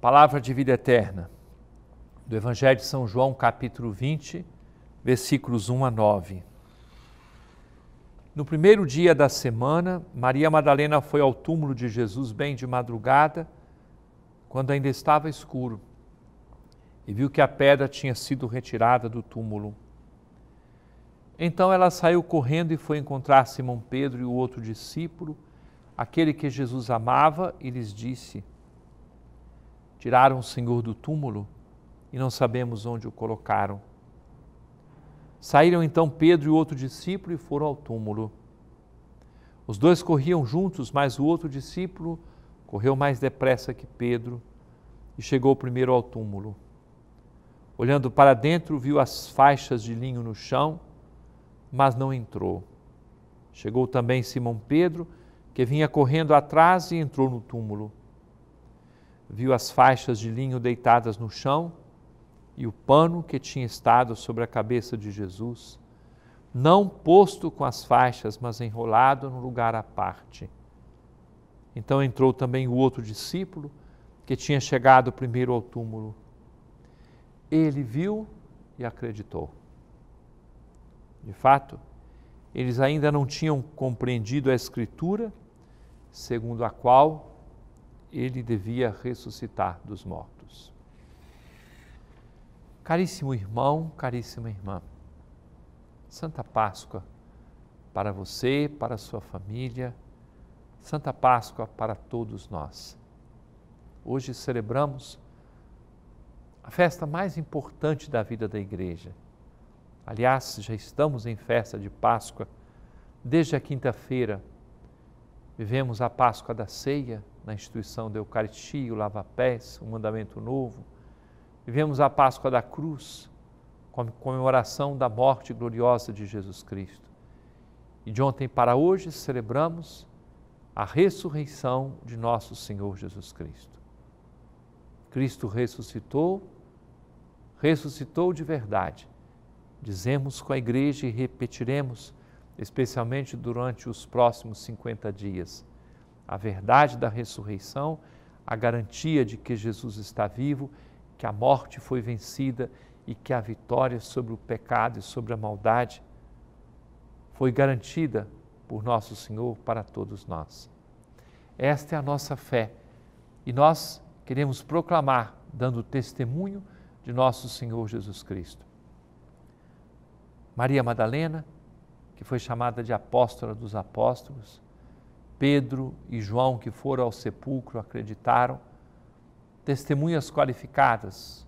Palavra de vida eterna, do Evangelho de São João, capítulo 20, versículos 1 a 9. No primeiro dia da semana, Maria Madalena foi ao túmulo de Jesus bem de madrugada, quando ainda estava escuro, e viu que a pedra tinha sido retirada do túmulo. Então ela saiu correndo e foi encontrar Simão Pedro e o outro discípulo, aquele que Jesus amava, e lhes disse: Tiraram o Senhor do túmulo e não sabemos onde o colocaram. Saíram então Pedro e outro discípulo e foram ao túmulo. Os dois corriam juntos, mas o outro discípulo correu mais depressa que Pedro e chegou primeiro ao túmulo. Olhando para dentro, viu as faixas de linho no chão, mas não entrou. Chegou também Simão Pedro, que vinha correndo atrás e entrou no túmulo viu as faixas de linho deitadas no chão e o pano que tinha estado sobre a cabeça de Jesus, não posto com as faixas, mas enrolado num lugar à parte. Então entrou também o outro discípulo que tinha chegado primeiro ao túmulo. Ele viu e acreditou. De fato, eles ainda não tinham compreendido a Escritura, segundo a qual ele devia ressuscitar dos mortos. Caríssimo irmão, caríssima irmã, Santa Páscoa para você, para sua família, Santa Páscoa para todos nós. Hoje celebramos a festa mais importante da vida da igreja. Aliás, já estamos em festa de Páscoa desde a quinta-feira. Vivemos a Páscoa da ceia, na instituição da Eucaristia, o lava-pés, o mandamento novo. Vivemos a Páscoa da cruz, a comemoração da morte gloriosa de Jesus Cristo. E de ontem para hoje celebramos a ressurreição de nosso Senhor Jesus Cristo. Cristo ressuscitou, ressuscitou de verdade. Dizemos com a igreja e repetiremos, especialmente durante os próximos 50 dias a verdade da ressurreição, a garantia de que Jesus está vivo, que a morte foi vencida e que a vitória sobre o pecado e sobre a maldade foi garantida por nosso Senhor para todos nós. Esta é a nossa fé e nós queremos proclamar, dando testemunho de nosso Senhor Jesus Cristo. Maria Madalena, que foi chamada de apóstola dos apóstolos, Pedro e João que foram ao sepulcro acreditaram, testemunhas qualificadas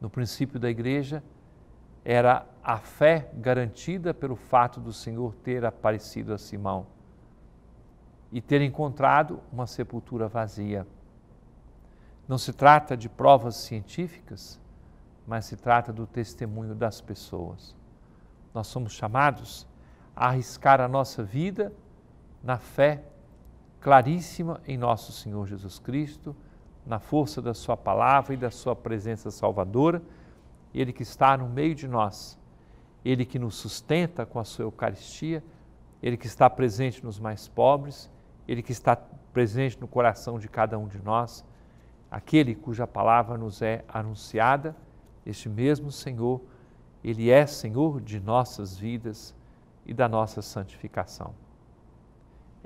no princípio da igreja, era a fé garantida pelo fato do Senhor ter aparecido a Simão e ter encontrado uma sepultura vazia. Não se trata de provas científicas, mas se trata do testemunho das pessoas. Nós somos chamados a arriscar a nossa vida na fé claríssima em nosso Senhor Jesus Cristo, na força da Sua palavra e da Sua presença salvadora, Ele que está no meio de nós, Ele que nos sustenta com a Sua Eucaristia, Ele que está presente nos mais pobres, Ele que está presente no coração de cada um de nós, aquele cuja palavra nos é anunciada, este mesmo Senhor, Ele é Senhor de nossas vidas e da nossa santificação